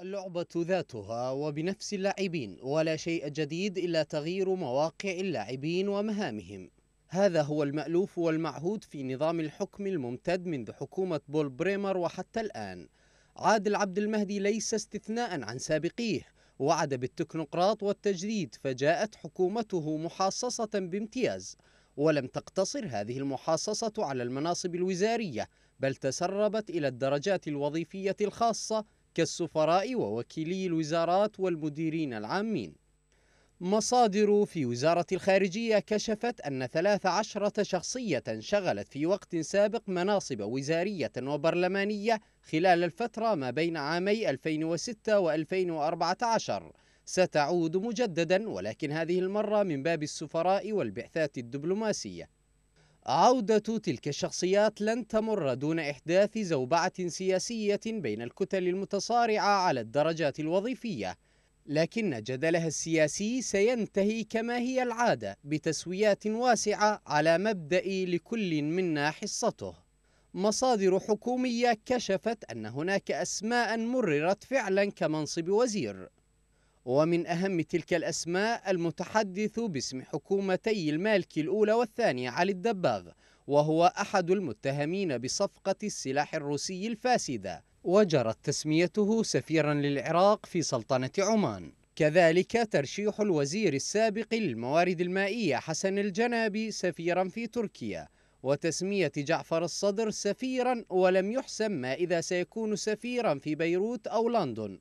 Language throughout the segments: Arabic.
اللعبة ذاتها وبنفس اللاعبين ولا شيء جديد إلا تغيير مواقع اللاعبين ومهامهم هذا هو المألوف والمعهود في نظام الحكم الممتد منذ حكومة بول بريمر وحتى الآن عادل عبد المهدي ليس استثناء عن سابقيه وعد بالتكنوقراط والتجديد فجاءت حكومته محاصصة بامتياز ولم تقتصر هذه المحاصصة على المناصب الوزارية بل تسربت إلى الدرجات الوظيفية الخاصة كالسفراء ووكيلي الوزارات والمديرين العامين مصادر في وزارة الخارجية كشفت أن 13 شخصية شغلت في وقت سابق مناصب وزارية وبرلمانية خلال الفترة ما بين عامي 2006 و 2014 ستعود مجددا ولكن هذه المرة من باب السفراء والبعثات الدبلوماسية عودة تلك الشخصيات لن تمر دون إحداث زوبعة سياسية بين الكتل المتصارعة على الدرجات الوظيفية لكن جدلها السياسي سينتهي كما هي العادة بتسويات واسعة على مبدأ لكل منا حصته مصادر حكومية كشفت أن هناك أسماء مررت فعلا كمنصب وزير ومن أهم تلك الأسماء المتحدث باسم حكومتي المالكي الأولى والثانية علي الدباغ وهو أحد المتهمين بصفقة السلاح الروسي الفاسدة وجرت تسميته سفيرا للعراق في سلطنة عمان كذلك ترشيح الوزير السابق للموارد المائية حسن الجنابي سفيرا في تركيا وتسمية جعفر الصدر سفيرا ولم يحسم ما إذا سيكون سفيرا في بيروت أو لندن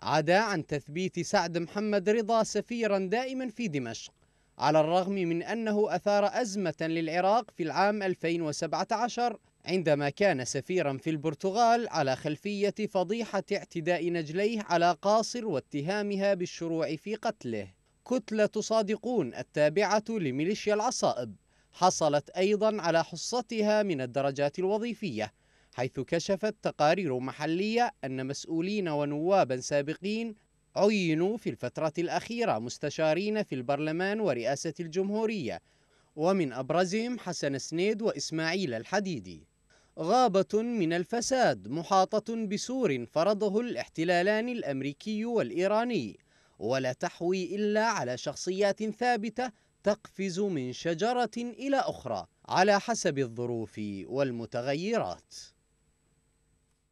عدا عن تثبيت سعد محمد رضا سفيرا دائما في دمشق على الرغم من أنه أثار أزمة للعراق في العام 2017 عندما كان سفيرا في البرتغال على خلفية فضيحة اعتداء نجليه على قاصر واتهامها بالشروع في قتله كتلة صادقون التابعة لميليشيا العصائب حصلت أيضا على حصتها من الدرجات الوظيفية حيث كشفت تقارير محلية أن مسؤولين ونوابا سابقين عينوا في الفترة الأخيرة مستشارين في البرلمان ورئاسة الجمهورية ومن أبرزهم حسن سنيد وإسماعيل الحديدي غابة من الفساد محاطة بسور فرضه الاحتلالان الأمريكي والإيراني ولا تحوي إلا على شخصيات ثابتة تقفز من شجرة إلى أخرى على حسب الظروف والمتغيرات